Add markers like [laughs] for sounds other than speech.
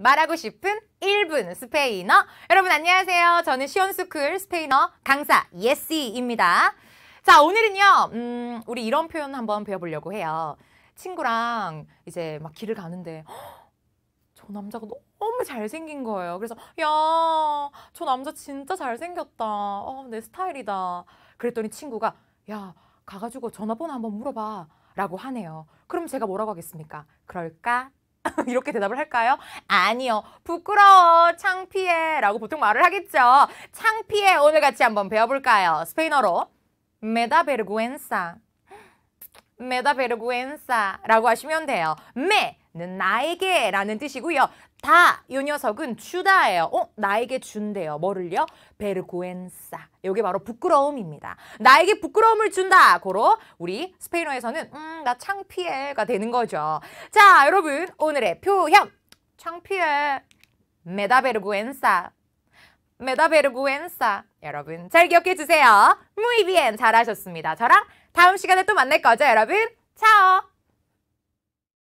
말하고 싶은 1분 스페인어. 여러분 안녕하세요. 저는 시온스쿨 스페인어 강사 예시입니다. 자, 오늘은요. 음, 우리 이런 표현 한번 배워보려고 해요. 친구랑 이제 막 길을 가는데 저 남자가 너무 잘생긴 거예요. 그래서 야, 저 남자 진짜 잘생겼다. 어, 내 스타일이다. 그랬더니 친구가 야, 가가지고 전화번호 한번 물어봐. 라고 하네요. 그럼 제가 뭐라고 하겠습니까? 그럴까? [laughs] 이렇게 대답을 할까요? 아니요. 부끄러워. 창피해. 라고 보통 말을 하겠죠. 창피해. 오늘 같이 한번 배워볼까요? 스페인어로. Me da vergüenza. Me da vergüenza. 라고 하시면 돼요. Me 는 나에게 라는 뜻이고요. 다 이 녀석은 주다예요. 어? 나에게 준대요. 뭐를요? 베르고엔사. 이게 바로 부끄러움입니다. 나에게 부끄러움을 준다. 고로 우리 스페인어에서는 음, 나 창피해가 되는 거죠. 자, 여러분 오늘의 표현. 창피해. 메다 베르고엔사. 메다 베르고엔사. 여러분 잘 기억해 주세요. 무이비엔 잘하셨습니다. 저랑 다음 시간에 또 만날 거죠, 여러분? 차오.